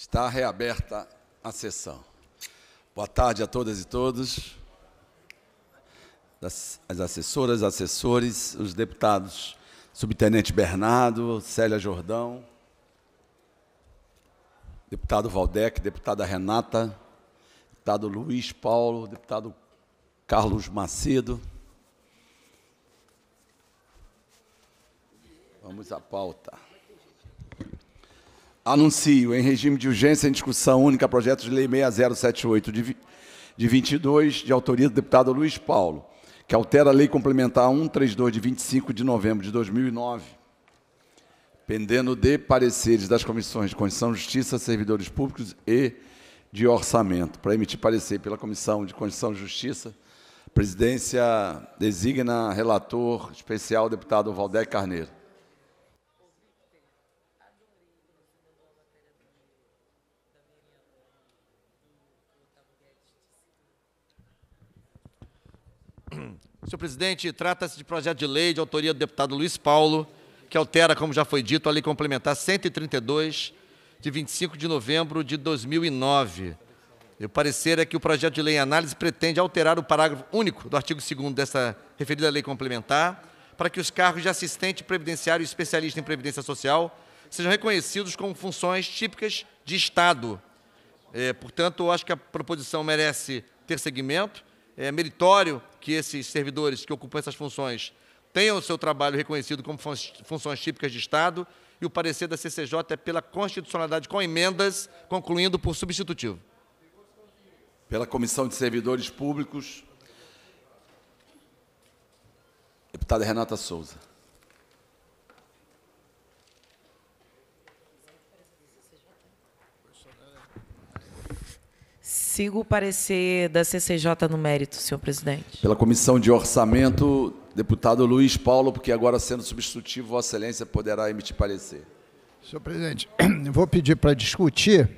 Está reaberta a sessão. Boa tarde a todas e todos, as assessoras, assessores, os deputados Subtenente Bernardo, Célia Jordão, deputado Valdec, deputada Renata, deputado Luiz Paulo, deputado Carlos Macedo. Vamos à pauta. Anuncio, em regime de urgência em discussão única, projeto de lei 6078 de, de 22, de autoria do deputado Luiz Paulo, que altera a lei complementar 132 de 25 de novembro de 2009, pendendo de pareceres das comissões de Constituição, Justiça, Servidores Públicos e de Orçamento. Para emitir parecer pela Comissão de Constituição e Justiça, a presidência designa relator especial deputado Valdec Carneiro. Senhor presidente, trata-se de projeto de lei de autoria do deputado Luiz Paulo, que altera, como já foi dito, a lei complementar 132, de 25 de novembro de 2009. E o parecer é que o projeto de lei em análise pretende alterar o parágrafo único do artigo 2 dessa referida lei complementar, para que os cargos de assistente previdenciário e especialista em previdência social sejam reconhecidos como funções típicas de Estado. É, portanto, acho que a proposição merece ter seguimento é meritório que esses servidores que ocupam essas funções tenham o seu trabalho reconhecido como funções típicas de Estado e o parecer da CCJ é pela constitucionalidade com emendas, concluindo por substitutivo. Pela Comissão de Servidores Públicos, deputada Renata Souza. sigo o parecer da CCJ no mérito, senhor presidente. Pela Comissão de Orçamento, deputado Luiz Paulo, porque agora sendo substitutivo, Vossa Excelência poderá emitir parecer. Senhor presidente, vou pedir para discutir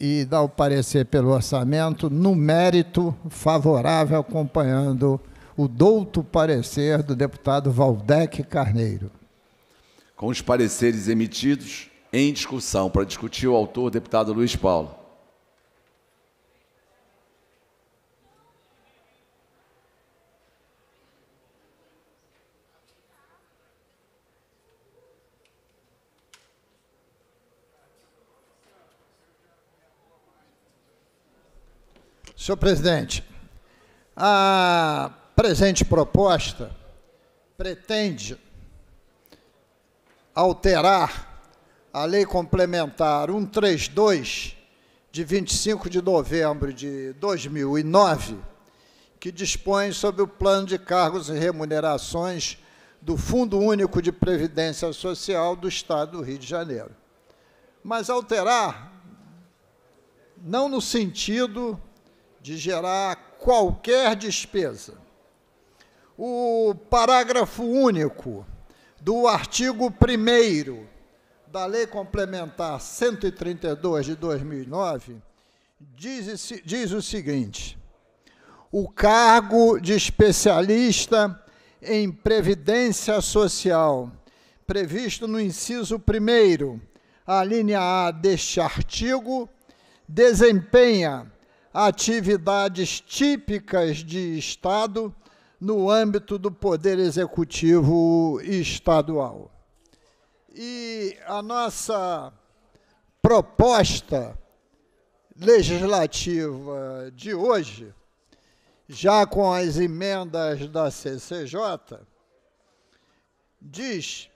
e dar o parecer pelo orçamento no mérito favorável, acompanhando o douto parecer do deputado Valdec Carneiro. Com os pareceres emitidos, em discussão, para discutir o autor, deputado Luiz Paulo. Senhor presidente, a presente proposta pretende alterar a Lei Complementar 132, de 25 de novembro de 2009, que dispõe sobre o plano de cargos e remunerações do Fundo Único de Previdência Social do Estado do Rio de Janeiro. Mas alterar não no sentido de gerar qualquer despesa. O parágrafo único do artigo 1 da Lei Complementar 132 de 2009 diz, o seguinte: o cargo de especialista em previdência social, previsto no inciso 1, a linha A deste artigo, desempenha atividades típicas de Estado no âmbito do Poder Executivo Estadual. E a nossa proposta legislativa de hoje, já com as emendas da CCJ, diz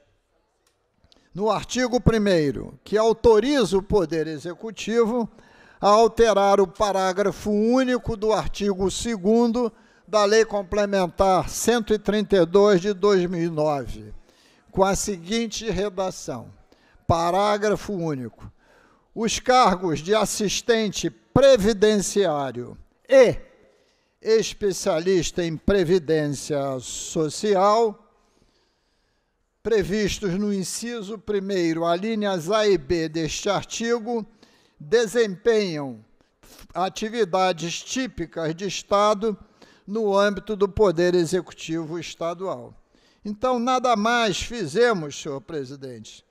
no artigo 1 que autoriza o Poder Executivo a alterar o parágrafo único do artigo 2 da Lei Complementar 132 de 2009, com a seguinte redação: parágrafo único. Os cargos de assistente previdenciário e especialista em previdência social previstos no inciso 1, alíneas A e B deste artigo desempenham atividades típicas de Estado no âmbito do Poder Executivo Estadual. Então, nada mais fizemos, senhor presidente,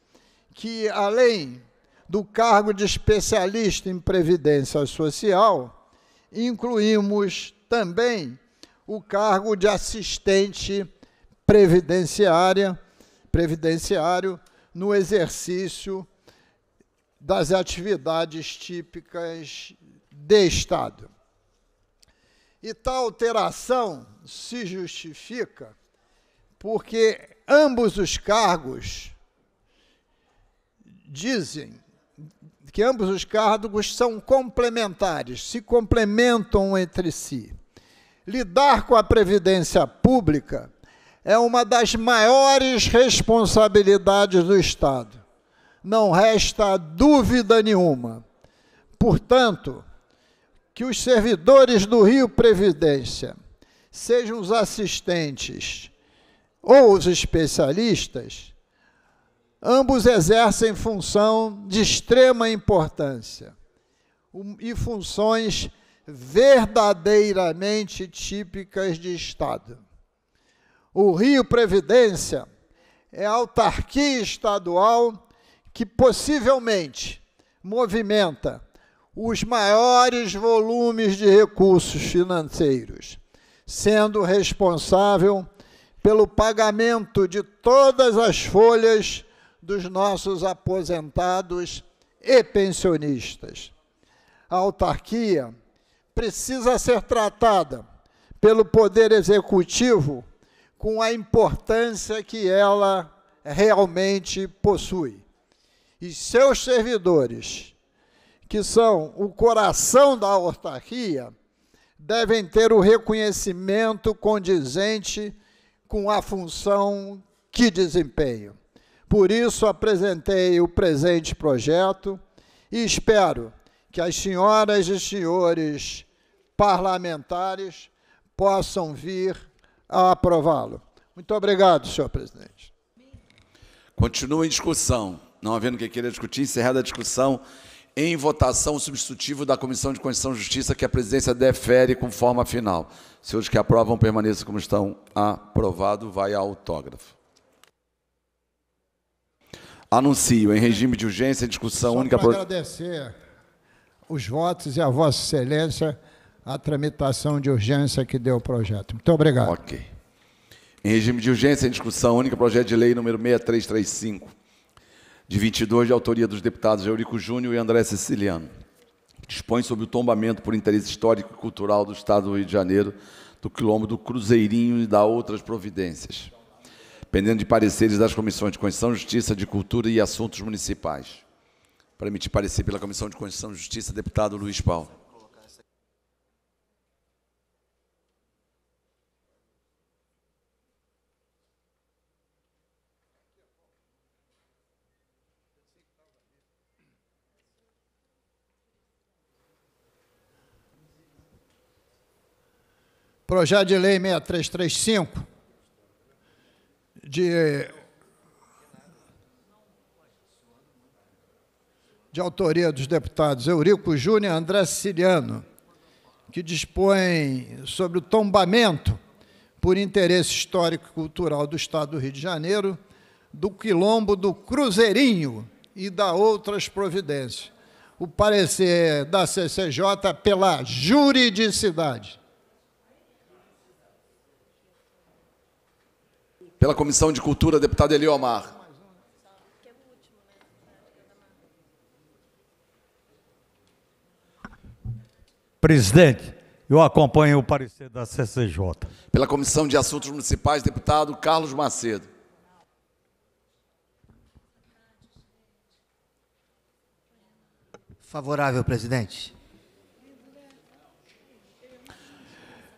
que além do cargo de especialista em previdência social, incluímos também o cargo de assistente previdenciária, previdenciário no exercício das atividades típicas de Estado. E tal alteração se justifica porque ambos os cargos dizem que ambos os cargos são complementares, se complementam entre si. Lidar com a previdência pública é uma das maiores responsabilidades do Estado não resta dúvida nenhuma. Portanto, que os servidores do Rio Previdência sejam os assistentes ou os especialistas, ambos exercem função de extrema importância e funções verdadeiramente típicas de Estado. O Rio Previdência é a autarquia estadual que possivelmente movimenta os maiores volumes de recursos financeiros, sendo responsável pelo pagamento de todas as folhas dos nossos aposentados e pensionistas. A autarquia precisa ser tratada pelo Poder Executivo com a importância que ela realmente possui e seus servidores, que são o coração da autarquia, devem ter o reconhecimento condizente com a função que desempenham. Por isso, apresentei o presente projeto e espero que as senhoras e senhores parlamentares possam vir a aprová-lo. Muito obrigado, senhor presidente. Continua em discussão. Não havendo o que queira discutir, encerrada a discussão, em votação o substitutivo da Comissão de Constituição e Justiça que a presidência defere com forma final. Se os que aprovam permaneçam como estão. Aprovado, vai autógrafo. Anuncio em regime de urgência, discussão Só única. Para pro... agradecer os votos e a Vossa Excelência a tramitação de urgência que deu o projeto. Muito obrigado. Ok. Em regime de urgência, em discussão única, projeto de lei número 6335, de 22, de autoria dos deputados Eurico Júnior e André Siciliano. Dispõe sobre o tombamento por interesse histórico e cultural do Estado do Rio de Janeiro, do quilômetro do Cruzeirinho e da outras providências, pendendo de pareceres das comissões de Constituição, Justiça, de Cultura e Assuntos Municipais. Para emitir parecer pela Comissão de Constituição e Justiça, deputado Luiz Paulo. Projeto de Lei 6335, de, de autoria dos deputados Eurico Júnior e André Siriano, que dispõe sobre o tombamento por interesse histórico e cultural do Estado do Rio de Janeiro, do quilombo do Cruzeirinho e da outras providências. O parecer da CCJ pela juridicidade. Pela Comissão de Cultura, deputado Eliomar. Presidente, eu acompanho o parecer da CCJ. Pela Comissão de Assuntos Municipais, deputado Carlos Macedo. Favorável, presidente.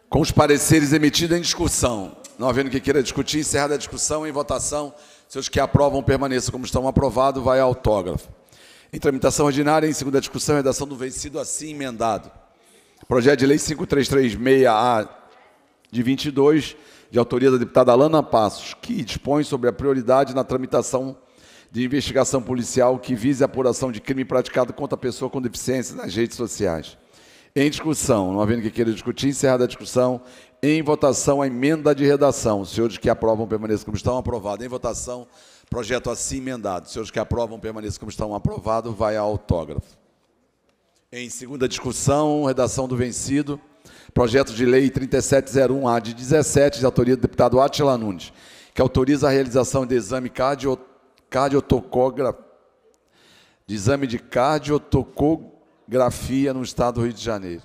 Com os pareceres emitidos em discussão, não havendo que queira discutir, encerrada a discussão em votação. Se os que aprovam permaneçam como estão aprovado, vai autógrafo. Em tramitação ordinária, em segunda discussão, redação é do vencido assim emendado. Projeto de Lei 5336-A de 22, de autoria da deputada Alana Passos, que dispõe sobre a prioridade na tramitação de investigação policial que vise a apuração de crime praticado contra a pessoa com deficiência nas redes sociais. Em discussão, não havendo que queira discutir, encerrada a discussão, em votação, a emenda de redação. Os senhores que aprovam, permaneçam como estão. Aprovado. Em votação, projeto assim emendado. Os senhores que aprovam, permaneçam como estão. Aprovado. Vai ao autógrafo. Em segunda discussão, redação do vencido. Projeto de Lei 3701-A de 17, de autoria do deputado Atila Nunes, que autoriza a realização de exame cardio, cardiotocógrafo, de exame de cardiotocografia no Estado do Rio de Janeiro.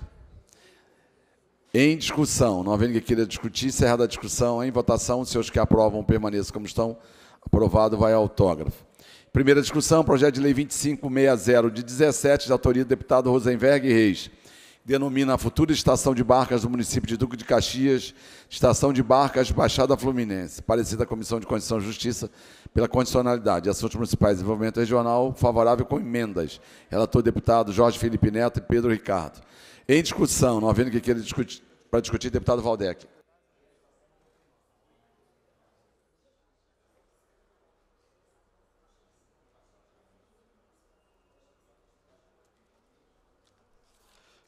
Em discussão, não havendo que queira discutir, encerrada a discussão, em votação, se os que aprovam permaneçam como estão, aprovado vai autógrafo. Primeira discussão, projeto de lei 2560 de 17, de autoria do deputado Rosenberg Reis. Denomina a futura estação de barcas do município de Duque de Caxias, estação de barcas Baixada Fluminense, parecida à Comissão de condição e Justiça pela condicionalidade, assuntos municipais e desenvolvimento regional, favorável com emendas. Relator deputado Jorge Felipe Neto e Pedro Ricardo. Em discussão, não havendo que queira discutir, para discutir, deputado Valdec.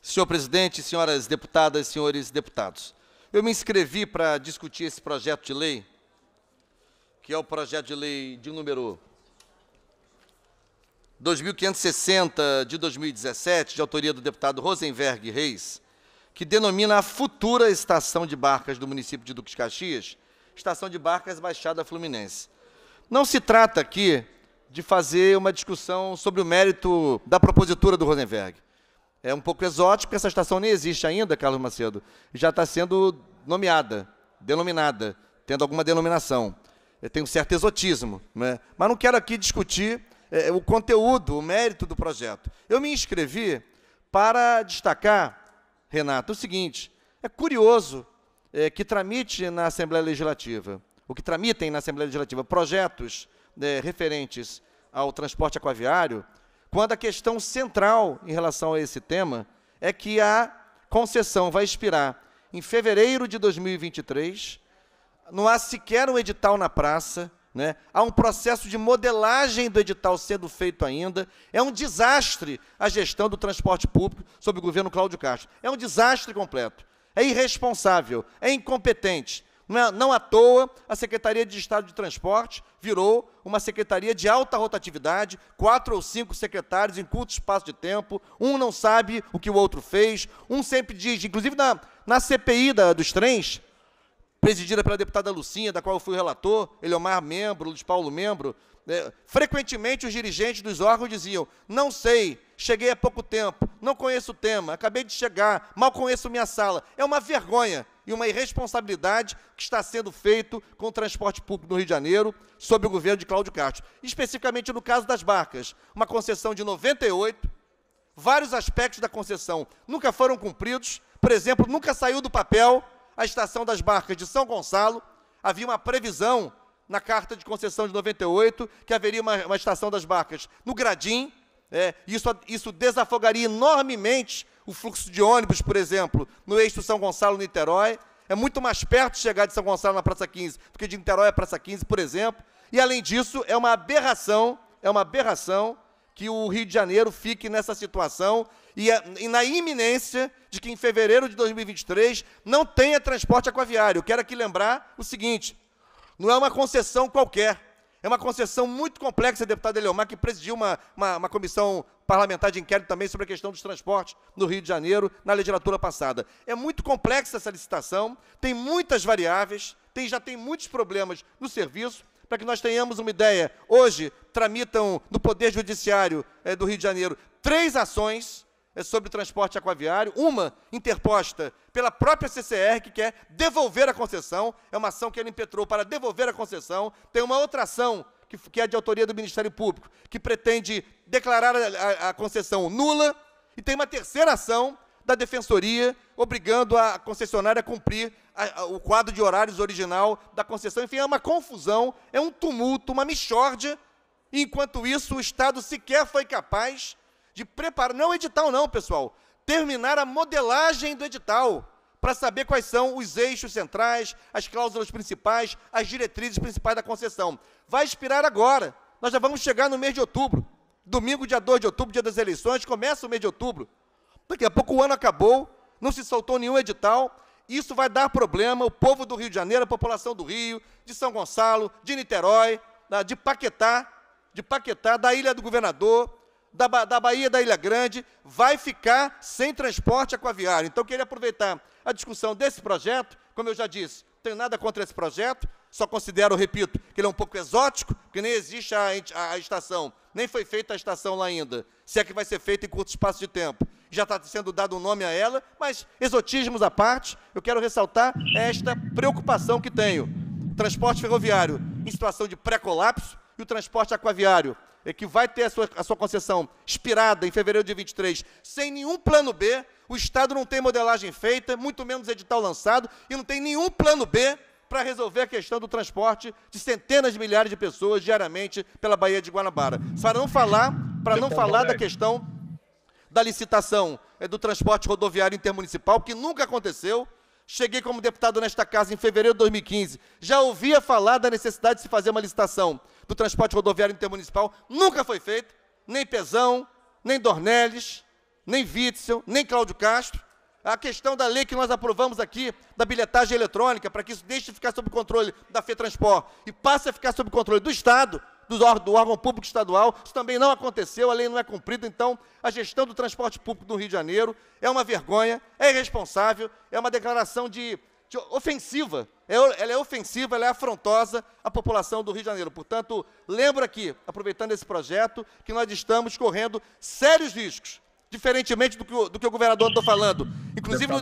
Senhor presidente, senhoras deputadas, senhores deputados, eu me inscrevi para discutir esse projeto de lei, que é o projeto de lei de número 2560 de 2017, de autoria do deputado Rosenberg Reis, que denomina a futura estação de barcas do município de Duques Caxias, estação de barcas Baixada Fluminense. Não se trata aqui de fazer uma discussão sobre o mérito da propositura do Rosenberg. É um pouco exótico, essa estação nem existe ainda, Carlos Macedo. Já está sendo nomeada, denominada, tendo alguma denominação. Tem um certo exotismo. Né? Mas não quero aqui discutir é, o conteúdo, o mérito do projeto. Eu me inscrevi para destacar, Renato, o seguinte: é curioso é, que tramite na Assembleia Legislativa, o que tramitem na Assembleia Legislativa projetos é, referentes ao transporte aquaviário, quando a questão central em relação a esse tema é que a concessão vai expirar em fevereiro de 2023, não há sequer um edital na praça, né? Há um processo de modelagem do edital sendo feito ainda. É um desastre a gestão do transporte público sob o governo Cláudio Castro. É um desastre completo. É irresponsável, é incompetente. Não, é, não à toa, a Secretaria de Estado de Transporte virou uma secretaria de alta rotatividade, quatro ou cinco secretários em curto espaço de tempo, um não sabe o que o outro fez, um sempre diz, inclusive na, na CPI da, dos trens, presidida pela deputada Lucinha, da qual eu fui relator, Eliomar membro, Luiz Paulo membro, é, frequentemente os dirigentes dos órgãos diziam, não sei, cheguei há pouco tempo, não conheço o tema, acabei de chegar, mal conheço minha sala. É uma vergonha e uma irresponsabilidade que está sendo feito com o transporte público no Rio de Janeiro, sob o governo de Cláudio Castro. Especificamente no caso das barcas, uma concessão de 98, vários aspectos da concessão nunca foram cumpridos, por exemplo, nunca saiu do papel a estação das barcas de São Gonçalo, havia uma previsão na carta de concessão de 98 que haveria uma, uma estação das barcas no Gradim. É, isso, isso desafogaria enormemente o fluxo de ônibus, por exemplo, no eixo São Gonçalo-Niterói. É muito mais perto chegar de São Gonçalo na Praça 15 do que de Niterói à Praça 15, por exemplo. E, além disso, é uma aberração, é uma aberração que o Rio de Janeiro fique nessa situação e, é, e, na iminência de que em fevereiro de 2023 não tenha transporte aquaviário. quero aqui lembrar o seguinte: não é uma concessão qualquer. É uma concessão muito complexa, deputado Eleomar, que presidiu uma, uma, uma comissão parlamentar de inquérito também sobre a questão dos transportes no Rio de Janeiro na legislatura passada. É muito complexa essa licitação, tem muitas variáveis, tem, já tem muitos problemas no serviço. Para que nós tenhamos uma ideia, hoje tramitam no Poder Judiciário é, do Rio de Janeiro três ações é, sobre transporte aquaviário, uma interposta pela própria CCR, que quer devolver a concessão, é uma ação que ela impetrou para devolver a concessão, tem uma outra ação que, que é de autoria do Ministério Público, que pretende declarar a, a, a concessão nula, e tem uma terceira ação da defensoria, obrigando a concessionária a cumprir a, a, o quadro de horários original da concessão. Enfim, é uma confusão, é um tumulto, uma michórdia. Enquanto isso, o Estado sequer foi capaz de preparar, não edital não, pessoal, terminar a modelagem do edital para saber quais são os eixos centrais, as cláusulas principais, as diretrizes principais da concessão. Vai expirar agora. Nós já vamos chegar no mês de outubro. Domingo, dia 2 de outubro, dia das eleições, começa o mês de outubro. Daqui a pouco o ano acabou, não se soltou nenhum edital, isso vai dar problema. O povo do Rio de Janeiro, a população do Rio, de São Gonçalo, de Niterói, de Paquetá, de Paquetá, da Ilha do Governador, da, ba da Bahia da Ilha Grande, vai ficar sem transporte aquaviário. Então, queria aproveitar a discussão desse projeto, como eu já disse, não tenho nada contra esse projeto, só considero, repito, que ele é um pouco exótico, porque nem existe a, a, a estação, nem foi feita a estação lá ainda, se é que vai ser feita em curto espaço de tempo já está sendo dado um nome a ela, mas exotismos à parte, eu quero ressaltar esta preocupação que tenho. Transporte ferroviário em situação de pré-colapso e o transporte aquaviário, é que vai ter a sua, a sua concessão expirada em fevereiro de 23, sem nenhum plano B. O Estado não tem modelagem feita, muito menos edital lançado, e não tem nenhum plano B para resolver a questão do transporte de centenas de milhares de pessoas diariamente pela Baía de Guanabara. Para não falar, para não falar da questão da licitação é do transporte rodoviário intermunicipal, que nunca aconteceu. Cheguei como deputado nesta casa em fevereiro de 2015, já ouvia falar da necessidade de se fazer uma licitação do transporte rodoviário intermunicipal, nunca foi feito, nem Pezão, nem Dornelles, nem Witzel, nem Cláudio Castro. A questão da lei que nós aprovamos aqui, da bilhetagem eletrônica, para que isso deixe de ficar sob controle da FETransport e passe a ficar sob controle do Estado, do, órgão público estadual, isso também não aconteceu, a lei não é cumprida, então a gestão do transporte público do Rio de Janeiro é uma vergonha, é irresponsável, é uma declaração de, de ofensiva, é, ela é ofensiva, ela é afrontosa à população do Rio de Janeiro. Portanto, lembro aqui, aproveitando esse projeto, que nós estamos correndo sérios riscos diferentemente do que o, do que o governador andou falando. Inclusive no,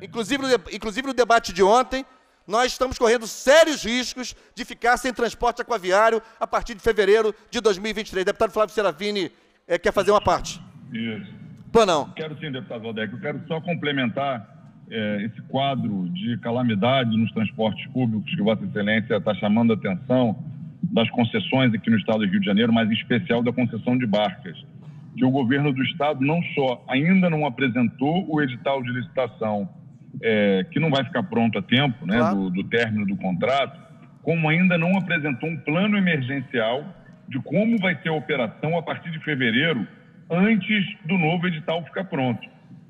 inclusive, no, inclusive no debate de ontem, nós estamos correndo sérios riscos de ficar sem transporte aquaviário a partir de fevereiro de 2023. Deputado Flávio Serafini é, quer fazer uma parte. Isso. Planão. Quero sim, deputado Valdec. Eu quero só complementar é, esse quadro de calamidade nos transportes públicos que Vossa Excelência está chamando a atenção das concessões aqui no estado do Rio de Janeiro, mas em especial da concessão de barcas, que o governo do estado não só ainda não apresentou o edital de licitação é, que não vai ficar pronto a tempo né, claro. do, do término do contrato, como ainda não apresentou um plano emergencial de como vai ser a operação a partir de fevereiro, antes do novo edital ficar pronto.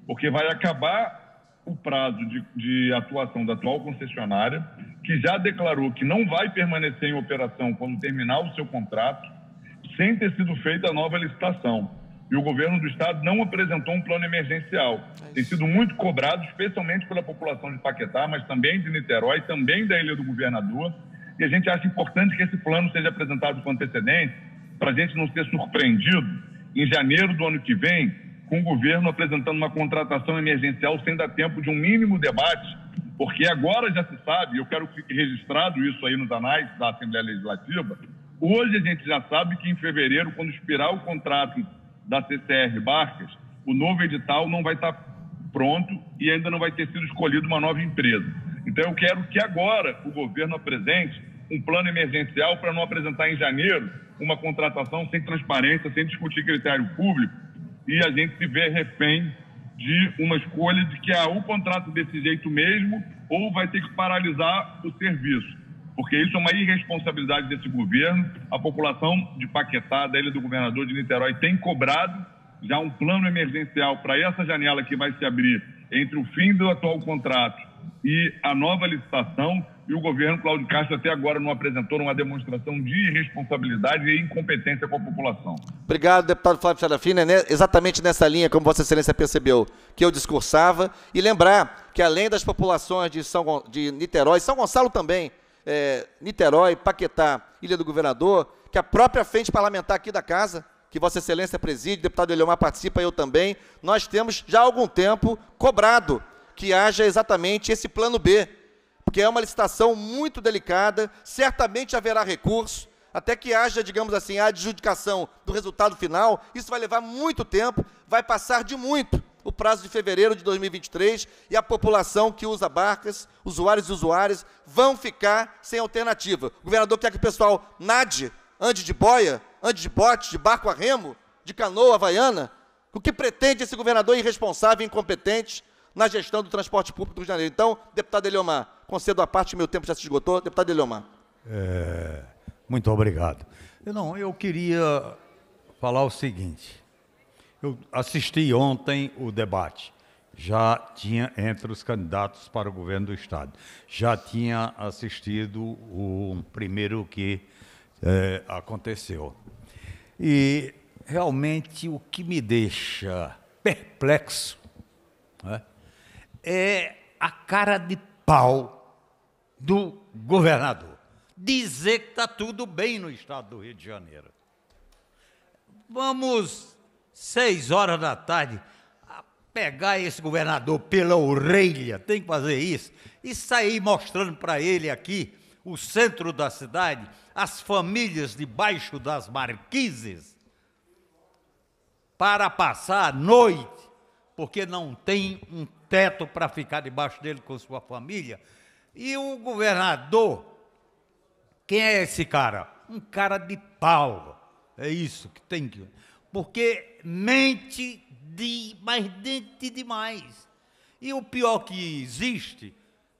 Porque vai acabar o prazo de, de, atuação da atual concessionária, que já declarou que não vai permanecer em operação quando terminar o seu contrato, sem ter sido feita a nova licitação e o governo do estado não apresentou um plano emergencial. É Tem sido muito cobrado, especialmente pela população de Paquetá, mas também de Niterói, também da Ilha do Governador. E a gente acha importante que esse plano seja apresentado com antecedência, para a gente não ser surpreendido em janeiro do ano que vem com o governo apresentando uma contratação emergencial sem dar tempo de um mínimo debate, porque agora já se sabe, eu quero que fique registrado isso aí nos anais da Assembleia Legislativa, hoje a gente já sabe que em fevereiro, quando expirar o contrato da CCR Barcas, o novo edital não vai estar pronto e ainda não vai ter sido escolhida uma nova empresa. Então, eu quero que agora o governo apresente um plano emergencial para não apresentar em janeiro uma contratação sem transparência, sem discutir critério público e a gente se vê refém de uma escolha de que ah, o contrato é desse jeito mesmo ou vai ter que paralisar o serviço porque isso é uma irresponsabilidade desse governo. A população de Paquetá, da ilha do governador de Niterói, tem cobrado já um plano emergencial para essa janela que vai se abrir entre o fim do atual contrato e a nova licitação. E o governo Cláudio Castro até agora não apresentou uma demonstração de irresponsabilidade e incompetência com a população. Obrigado, deputado Flávio Serafina. Né? Exatamente nessa linha, como Vossa Excelência percebeu, que eu discursava. E lembrar que, além das populações de, São, de Niterói, São Gonçalo também é, Niterói, Paquetá, Ilha do Governador, que a própria frente parlamentar aqui da Casa, que Vossa Excelência preside, deputado Eliomar participa, eu também, nós temos já há algum tempo cobrado que haja exatamente esse plano B, porque é uma licitação muito delicada, certamente haverá recurso, até que haja, digamos assim, a adjudicação do resultado final, isso vai levar muito tempo, vai passar de muito o prazo de fevereiro de 2023 e a população que usa barcas, usuários e usuárias, vão ficar sem alternativa. O governador quer que o pessoal nade, ande de boia, ande de bote, de barco a remo, de canoa havaiana. O que pretende esse governador irresponsável e incompetente na gestão do transporte público do Rio de Janeiro? Então, deputado Eliomar, concedo a parte, meu tempo já se esgotou. Deputado Eliomar. É, muito obrigado. Eu, não, eu queria falar o seguinte. Eu assisti ontem o debate. Já tinha entre os candidatos para o governo do Estado. Já tinha assistido o primeiro que é, aconteceu. E realmente o que me deixa perplexo né, é a cara de pau do governador. Dizer que está tudo bem no estado do Rio de Janeiro. Vamos seis horas da tarde, pegar esse governador pela orelha, tem que fazer isso, e sair mostrando para ele aqui o centro da cidade, as famílias debaixo das marquises, para passar a noite, porque não tem um teto para ficar debaixo dele com sua família. E o governador, quem é esse cara? Um cara de pau. É isso que tem que porque mente de, mais mente demais. E o pior que existe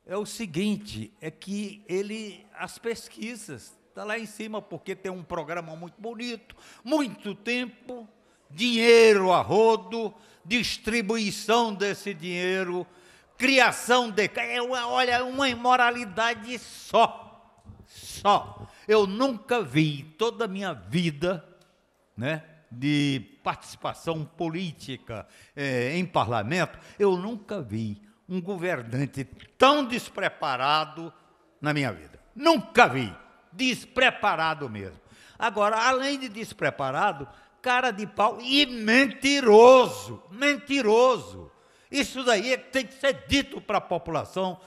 é o seguinte, é que ele as pesquisas está lá em cima porque tem um programa muito bonito, muito tempo, dinheiro a rodo, distribuição desse dinheiro, criação de. É olha, uma imoralidade só. Só. Eu nunca vi toda a minha vida, né? de participação política é, em parlamento, eu nunca vi um governante tão despreparado na minha vida. Nunca vi. Despreparado mesmo. Agora, além de despreparado, cara de pau e mentiroso. Mentiroso. Isso daí é que tem que ser dito para a população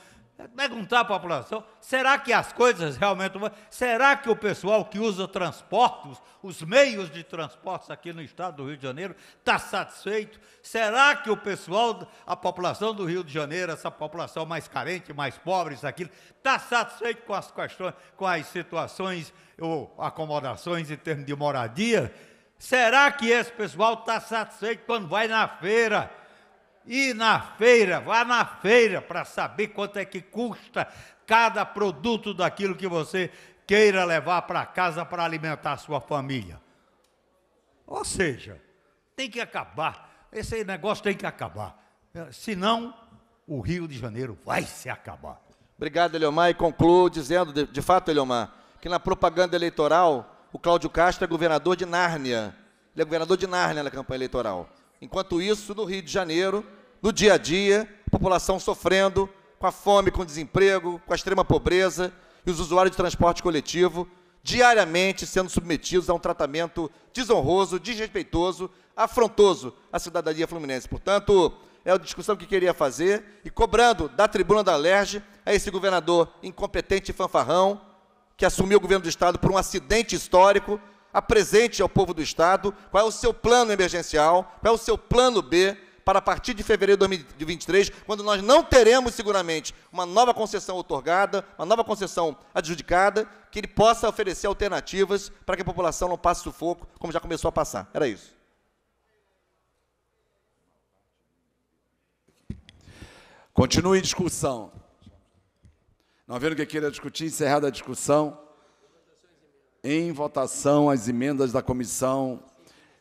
Perguntar é tá, à população, será que as coisas realmente. Será que o pessoal que usa transportes, os meios de transportes aqui no estado do Rio de Janeiro, está satisfeito? Será que o pessoal, a população do Rio de Janeiro, essa população mais carente, mais pobre, isso aquilo, está satisfeito com as questões, com as situações ou acomodações em termos de moradia? Será que esse pessoal está satisfeito quando vai na feira? ir na feira, vá na feira para saber quanto é que custa cada produto daquilo que você queira levar para casa para alimentar a sua família. Ou seja, tem que acabar. Esse negócio tem que acabar. Eh, Senão, o Rio de Janeiro vai se acabar. Obrigado, Eliomar. E concluo dizendo, de, de fato, Eliomar, que na propaganda eleitoral, o Cláudio Castro é governador de Nárnia. Ele é governador de Nárnia na campanha eleitoral. Enquanto isso, no Rio de Janeiro, no dia a dia, a população sofrendo com a fome, com o desemprego, com a extrema pobreza e os usuários de transporte coletivo diariamente sendo submetidos a um tratamento desonroso, desrespeitoso, afrontoso à cidadania fluminense. Portanto, é a discussão que queria fazer e cobrando da tribuna da Alerj a esse governador incompetente e fanfarrão que assumiu o governo do Estado por um acidente histórico, apresente ao povo do Estado qual é o seu plano emergencial, qual é o seu plano B para a partir de fevereiro de 2023, quando nós não teremos seguramente uma nova concessão otorgada, uma nova concessão adjudicada, que ele possa oferecer alternativas para que a população não passe sufoco, como já começou a passar. Era isso. Continue discussão. Não havendo que queira discutir, encerrada a discussão. Em votação, as emendas da comissão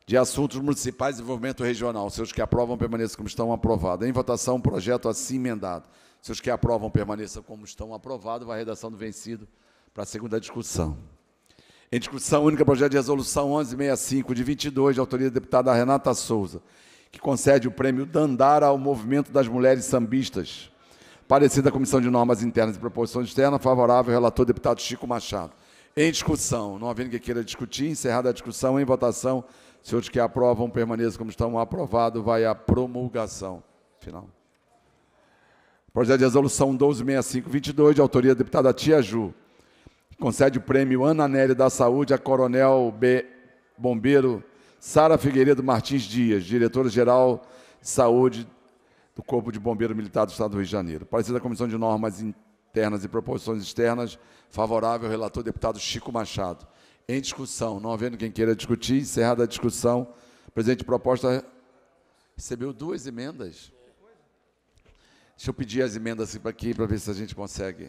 de Assuntos Municipais e Desenvolvimento Regional. Seus que aprovam, permaneçam como estão, aprovado. Em votação, o projeto assim emendado. Seus que aprovam, permaneçam como estão, aprovado. Vai a redação do vencido para a segunda discussão. Em discussão única, projeto de resolução 1165, de 22, de autoria da deputada Renata Souza, que concede o prêmio Dandara ao Movimento das Mulheres Sambistas. Parecer da Comissão de Normas Internas e Proposições Externas, favorável relator deputado Chico Machado. Em discussão, não havendo que queira discutir, encerrada a discussão, em votação, se os que aprovam permaneçam como estão aprovado, vai à promulgação final. Projeto de resolução 126522, de autoria da deputada Tia Ju, concede o prêmio Ana Nery da Saúde a Coronel B. Bombeiro Sara Figueiredo Martins Dias, diretora-geral de Saúde do Corpo de Bombeiro Militar do Estado do Rio de Janeiro. Parecer da Comissão de Normas Internas e Proposições Externas, favorável ao relator deputado Chico Machado em discussão. Não havendo quem queira discutir, encerrada a discussão, o presidente proposta recebeu duas emendas. Deixa eu pedir as emendas para aqui para ver se a gente consegue.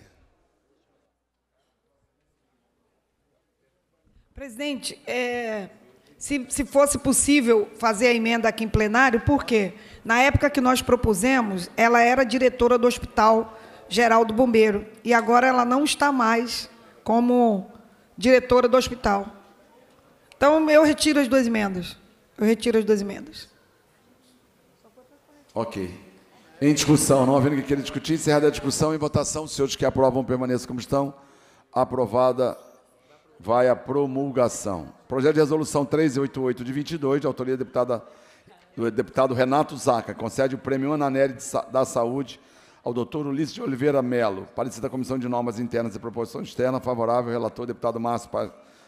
Presidente, é, se, se, fosse possível fazer a emenda aqui em plenário, por quê? Na época que nós propusemos, ela era diretora do Hospital Geral do Bombeiro e agora ela não está mais como diretora do hospital. Então, eu retiro as duas emendas. Eu retiro as duas emendas. Ok. Em discussão, não havendo que queira discutir, encerrada a discussão, em votação, os senhores que aprovam permaneçam como estão. Aprovada, vai a promulgação. Projeto de resolução 388 de 22, de autoria do deputado Renato Zaca, concede o prêmio Ananeri da Saúde ao doutor Ulisses de Oliveira Melo, parecido da Comissão de Normas Internas e Proposição Externa, favorável ao relator deputado Márcio,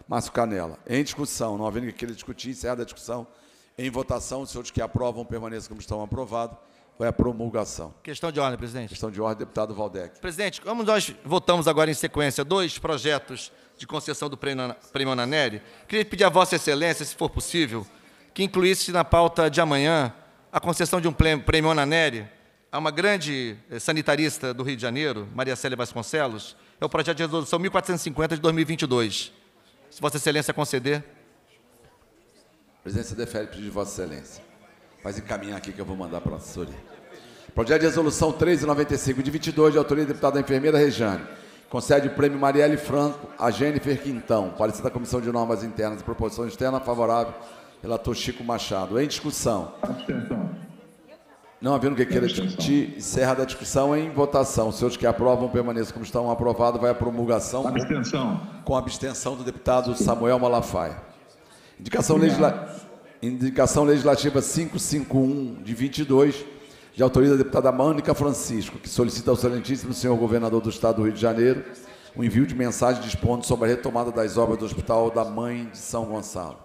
Márcio Canela. Em discussão, não havendo que ele discutir, encerrada a discussão. Em votação, os senhores que aprovam permaneçam como estão aprovados. Foi a promulgação. Questão de ordem, presidente. Questão de ordem, deputado Valdec. Presidente, como nós votamos agora em sequência dois projetos de concessão do prêmio Ananeri, queria pedir a Vossa Excelência, se for possível, que incluísse na pauta de amanhã a concessão de um prêmio Ananeri a uma grande eh, sanitarista do Rio de Janeiro, Maria Célia Vasconcelos, é o projeto de resolução 1450 de 2022. Se Vossa Excelência conceder. A presidência defere o pedido de Vossa Excelência. Faz encaminhar aqui que eu vou mandar para a assessoria. Projeto de resolução 1395 de 22, de autoria da deputada enfermeira Rejane. Concede o prêmio Marielle Franco a Jennifer Quintão, parecer da Comissão de Normas Internas e Proposição Externa, favorável, relator Chico Machado. Em discussão. Abstenção. Não havendo que queira discutir, encerra a discussão em votação. Os senhores que aprovam, permaneçam como estão. Aprovado, vai à promulgação. Abstenção. Com a abstenção do deputado Samuel Malafaia. Indicação, legisla... Indicação legislativa 551 de 22, de autoria da deputada Mânica Francisco, que solicita ao excelentíssimo senhor governador do Estado do Rio de Janeiro o um envio de mensagem dispondo sobre a retomada das obras do Hospital da Mãe de São Gonçalo.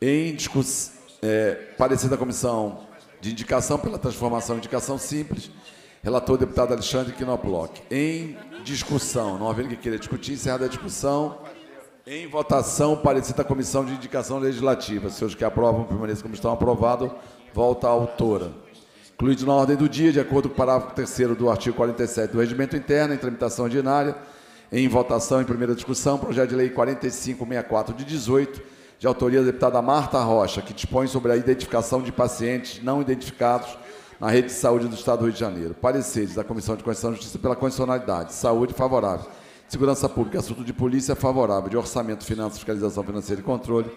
Em discussão é, parecer da comissão de indicação pela transformação em indicação simples. Relator deputado Alexandre Quinobloch. Em discussão, não havendo que queira discutir, encerrada a discussão. Em votação, parecida a Comissão de Indicação Legislativa. Se os que aprovam permaneçam como estão aprovados, volta à autora. Incluído na ordem do dia, de acordo com o parágrafo 3 do artigo 47 do Regimento Interno, em tramitação ordinária, em votação em primeira discussão, projeto de lei 4564 de 18, de autoria da deputada Marta Rocha, que dispõe sobre a identificação de pacientes não identificados na rede de saúde do Estado do Rio de Janeiro. Pareceres da Comissão de Constituição e Justiça pela condicionalidade. Saúde favorável. Segurança Pública, assunto de polícia favorável. De orçamento, finanças, fiscalização financeira e controle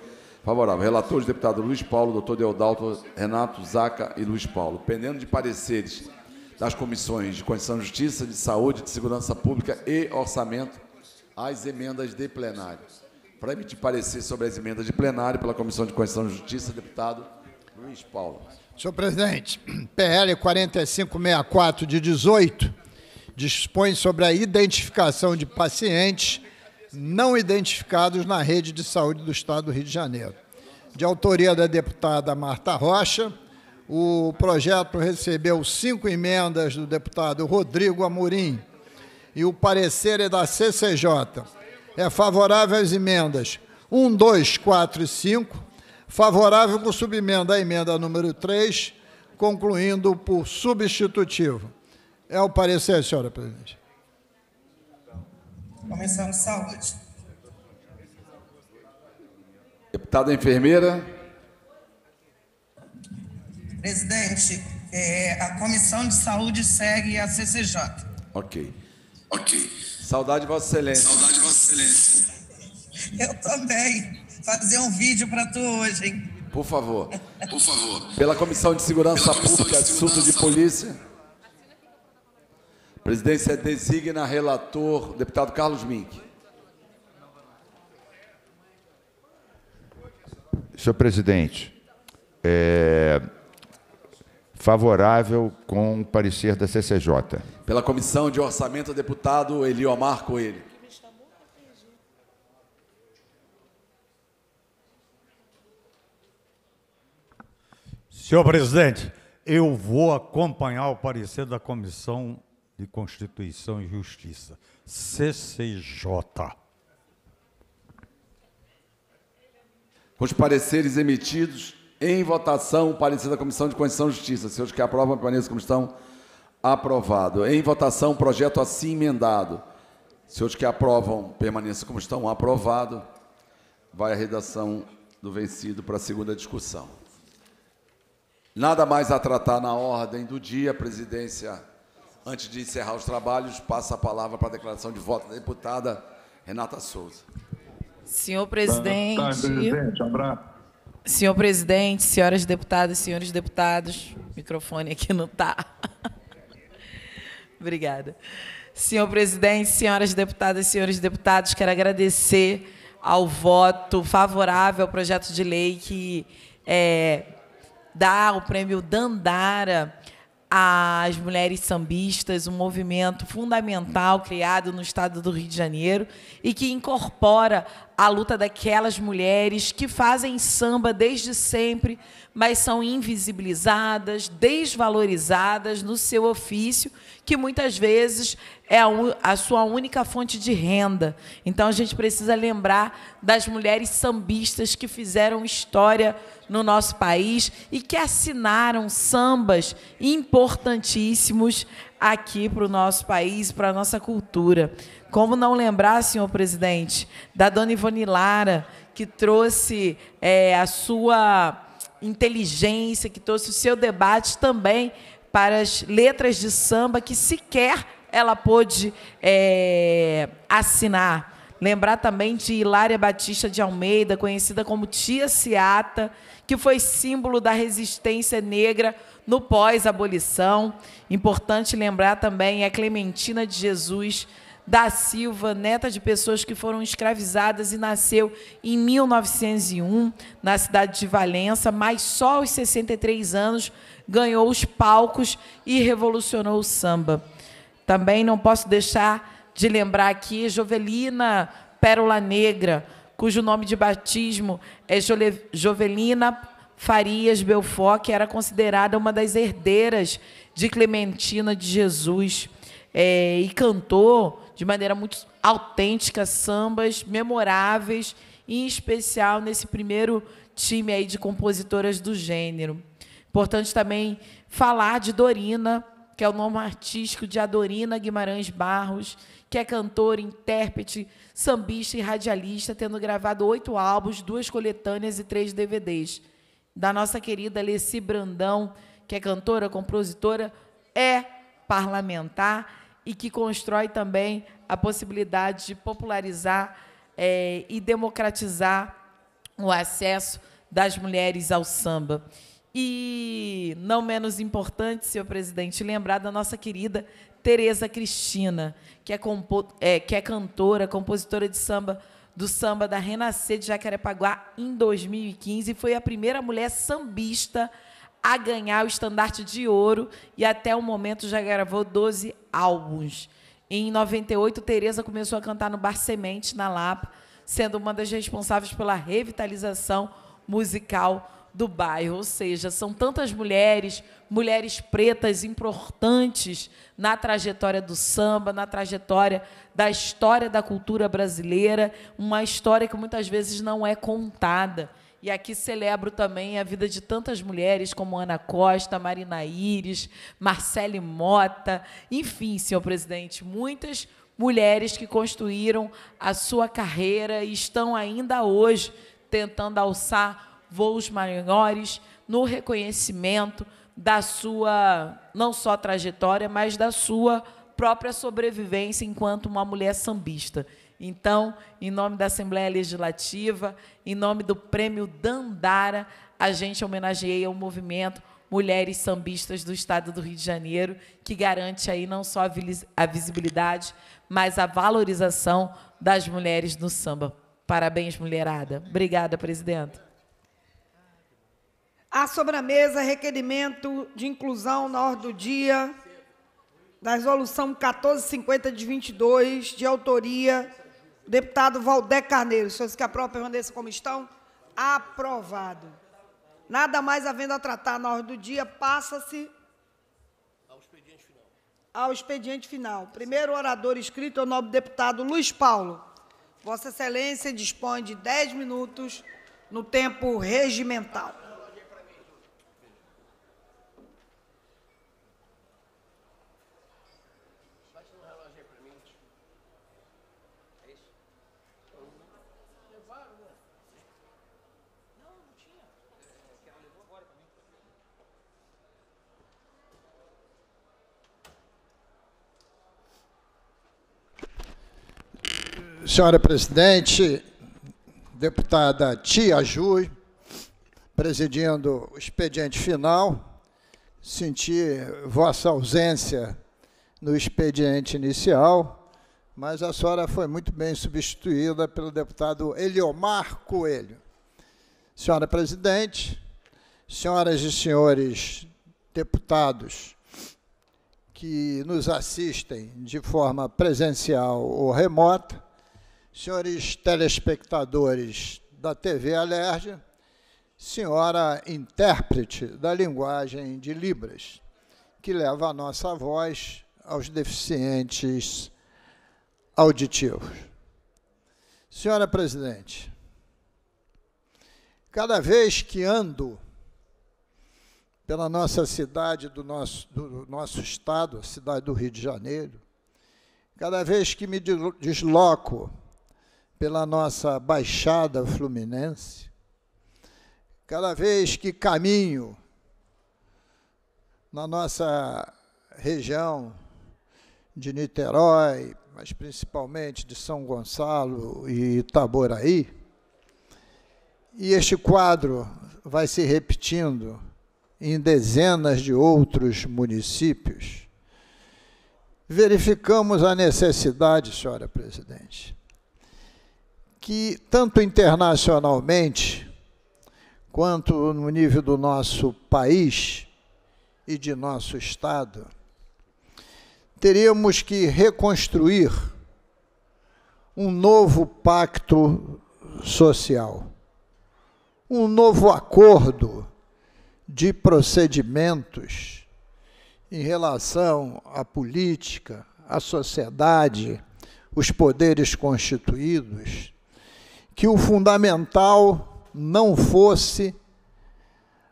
favorável. Relatores, deputado Luiz Paulo, doutor Deodalto, Renato Zaca e Luiz Paulo. Pendendo de pareceres das comissões de Constituição e Justiça, de Saúde, de Segurança Pública e Orçamento, as emendas de plenário para emitir parecer sobre as emendas de plenário pela Comissão de Constituição e Justiça, deputado Luiz Paulo. Senhor presidente, PL 4564 de 18 dispõe sobre a identificação de pacientes não identificados na rede de saúde do Estado do Rio de Janeiro. De autoria da deputada Marta Rocha, o projeto recebeu cinco emendas do deputado Rodrigo Amorim e o parecer é da CCJ é favorável às emendas 1, 2, 4 e 5, favorável com subemenda à emenda número 3, concluindo por substitutivo. É o parecer, senhora presidente. Comissão de Saúde. Deputada enfermeira. Presidente, é, a Comissão de Saúde segue a CCJ. Ok. Ok. Saudade, Vossa Excelência. Saudade, Excelência. Eu também. Fazer um vídeo para tu hoje, hein? Por favor. Por favor. Pela Comissão de Segurança Comissão Pública, de Assunto de Polícia. A presidência designa relator, deputado Carlos Mink. Senhor presidente, é favorável com o parecer da CCJ. Pela Comissão de Orçamento, deputado Eliomar Coelho. Senhor presidente, eu vou acompanhar o parecer da Comissão de Constituição e Justiça, CCJ. Os pareceres emitidos em votação, o parecer da Comissão de Constituição e Justiça. Senhores que aprovam, permaneçam como estão. Aprovado. Em votação, projeto assim emendado. Senhores que aprovam, permaneçam como estão. Aprovado. Vai a redação do vencido para a segunda discussão. Nada mais a tratar na ordem do dia. presidência, antes de encerrar os trabalhos, passa a palavra para a declaração de voto da deputada Renata Souza. Senhor presidente. Senhor presidente, senhoras deputadas, senhores deputados, microfone aqui não está. Obrigada. Senhor presidente, senhoras deputadas, senhores deputados, quero agradecer ao voto favorável ao projeto de lei que é, dá o prêmio Dandara às mulheres sambistas, um movimento fundamental criado no estado do Rio de Janeiro e que incorpora a luta daquelas mulheres que fazem samba desde sempre, mas são invisibilizadas, desvalorizadas no seu ofício, que muitas vezes é a, sua única fonte de renda. Então a gente precisa lembrar das mulheres sambistas que fizeram história no nosso país e que assinaram sambas importantíssimos aqui para o nosso país, para a nossa cultura. Como não lembrar, senhor presidente, da dona Ivone Lara, que trouxe é, a sua inteligência, que trouxe o seu debate também para as letras de samba que sequer ela pôde é, assinar Lembrar também de Hilária Batista de Almeida, conhecida como Tia Ciata, que foi símbolo da resistência negra no pós-abolição. Importante lembrar também a Clementina de Jesus da Silva, neta de pessoas que foram escravizadas e nasceu em 1901 na cidade de Valença, mas só aos 63 anos ganhou os palcos e revolucionou o samba. Também não posso deixar de lembrar aqui Jovelina Pérola Negra, cujo nome de batismo é Jovelina Farias Belfort, que era considerada uma das herdeiras de Clementina de Jesus, é, e cantou de maneira muito autêntica sambas memoráveis, em especial nesse primeiro time aí de compositoras do gênero. Importante também falar de Dorina, que é o nome artístico de Adorina Guimarães Barros, que é cantor, intérprete, sambista e radialista, tendo gravado oito álbuns, duas coletâneas e três DVDs. Da nossa querida Leci Brandão, que é cantora, compositora, é parlamentar e que constrói também a possibilidade de popularizar é, e democratizar o acesso das mulheres ao samba. E, não menos importante, senhor presidente, lembrar da nossa querida Tereza Cristina, que é, compo, é, que é cantora, compositora de samba do samba da Renascer de Jacarepaguá em 2015 foi a primeira mulher sambista a ganhar o estandarte de ouro e até o momento já gravou 12 álbuns. Em 98, Tereza começou a cantar no Bar Semente, na Lapa, sendo uma das responsáveis pela revitalização musical do bairro, ou seja, são tantas mulheres, mulheres pretas importantes na trajetória do samba, na trajetória da história da cultura brasileira, uma história que muitas vezes não é contada. E aqui celebro também a vida de tantas mulheres como Ana Costa, Marina Iris, Marcele Mota, enfim, senhor presidente, muitas mulheres que construíram a sua carreira e estão ainda hoje tentando alçar voos maiores, no reconhecimento da sua, não só trajetória, mas da sua própria sobrevivência enquanto uma mulher sambista. Então, em nome da Assembleia Legislativa, em nome do Prêmio Dandara, a gente homenageia o movimento Mulheres Sambistas do Estado do Rio de Janeiro, que garante aí não só a visibilidade, mas a valorização das mulheres no samba. Parabéns, mulherada. Obrigada, presidenta. Há sobre a mesa requerimento de inclusão na ordem do dia da resolução 1450 de 22, de autoria do deputado Valdé Carneiro. Os senhores que própria permaneça como estão. Aprovado. Nada mais havendo a tratar na ordem do dia, passa-se ao expediente final. Ao expediente final. Primeiro orador inscrito é o nobre deputado Luiz Paulo. Vossa Excelência dispõe de 10 minutos no tempo regimental. Senhora presidente, deputada Tia Jui, presidindo o expediente final, senti vossa ausência no expediente inicial, mas a senhora foi muito bem substituída pelo deputado Eliomar Coelho. Senhora presidente, senhoras e senhores deputados que nos assistem de forma presencial ou remota, senhores telespectadores da TV Alerj, senhora intérprete da linguagem de Libras, que leva a nossa voz aos deficientes auditivos. Senhora presidente, cada vez que ando pela nossa cidade, do nosso, do nosso estado, a cidade do Rio de Janeiro, cada vez que me desloco pela nossa Baixada Fluminense, cada vez que caminho na nossa região de Niterói, mas principalmente de São Gonçalo e Itaboraí, e este quadro vai se repetindo em dezenas de outros municípios, verificamos a necessidade, senhora presidente, que tanto internacionalmente quanto no nível do nosso país e de nosso Estado, teríamos que reconstruir um novo pacto social, um novo acordo de procedimentos em relação à política, à sociedade, os poderes constituídos que o fundamental não fosse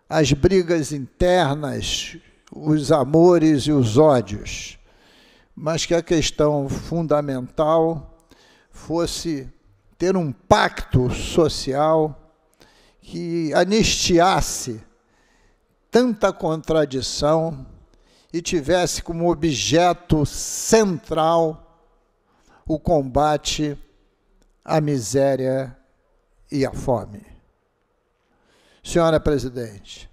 as brigas internas, os amores e os ódios, mas que a questão fundamental fosse ter um pacto social que anistiasse tanta contradição e tivesse como objeto central o combate a miséria e a fome. Senhora presidente,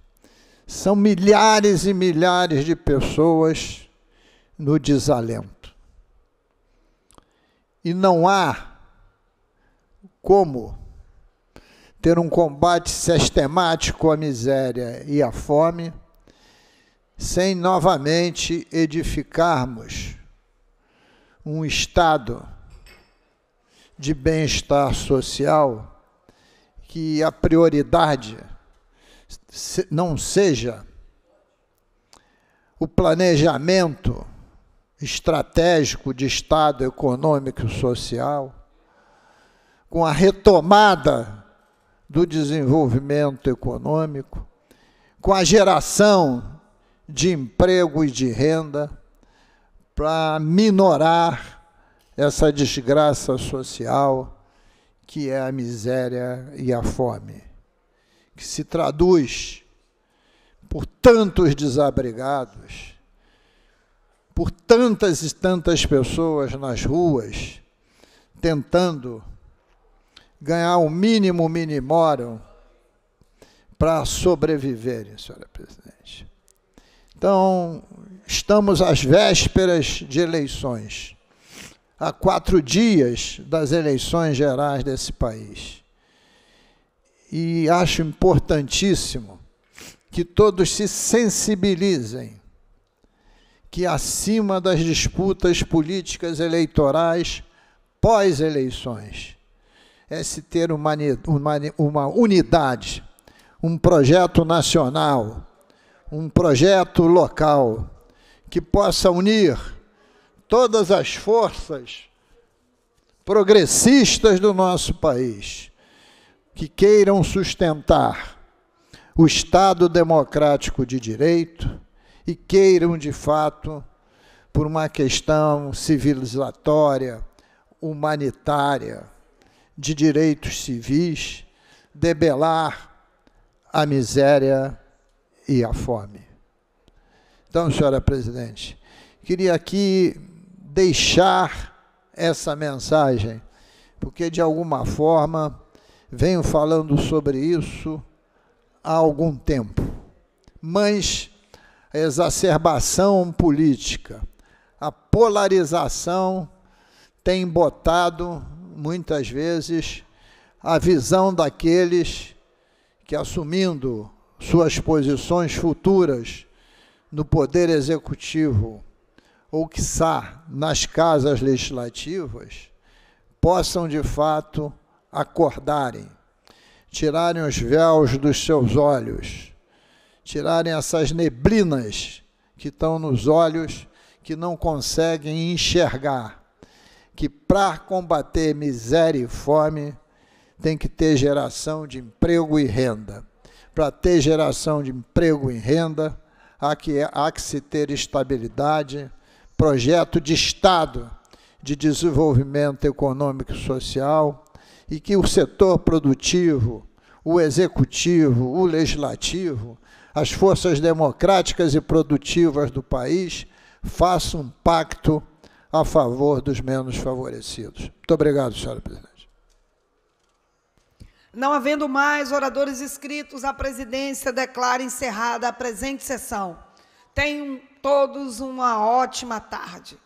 são milhares e milhares de pessoas no desalento. E não há como ter um combate sistemático à miséria e à fome sem novamente edificarmos um Estado de bem-estar social que a prioridade não seja o planejamento estratégico de Estado econômico e social, com a retomada do desenvolvimento econômico, com a geração de emprego e de renda, para minorar essa desgraça social que é a miséria e a fome, que se traduz por tantos desabrigados, por tantas e tantas pessoas nas ruas tentando ganhar o mínimo minimorum para sobreviverem, senhora presidente. Então, estamos às vésperas de eleições a quatro dias das eleições gerais desse país. E acho importantíssimo que todos se sensibilizem que acima das disputas políticas eleitorais pós-eleições é se ter uma, uma unidade, um projeto nacional, um projeto local que possa unir todas as forças progressistas do nosso país que queiram sustentar o Estado democrático de direito e queiram, de fato, por uma questão civilizatória, humanitária, de direitos civis, debelar a miséria e a fome. Então, senhora presidente, queria aqui deixar essa mensagem, porque de alguma forma venho falando sobre isso há algum tempo. Mas a exacerbação política, a polarização tem botado muitas vezes a visão daqueles que assumindo suas posições futuras no poder executivo ou sa nas casas legislativas, possam de fato acordarem, tirarem os véus dos seus olhos, tirarem essas neblinas que estão nos olhos que não conseguem enxergar, que para combater miséria e fome tem que ter geração de emprego e renda. Para ter geração de emprego e renda, há que, há que se ter estabilidade, projeto de Estado de desenvolvimento econômico e social e que o setor produtivo, o executivo, o legislativo, as forças democráticas e produtivas do país façam um pacto a favor dos menos favorecidos. Muito obrigado, senhora presidente. Não havendo mais oradores inscritos, a presidência declara encerrada a presente sessão. Tem um todos uma ótima tarde.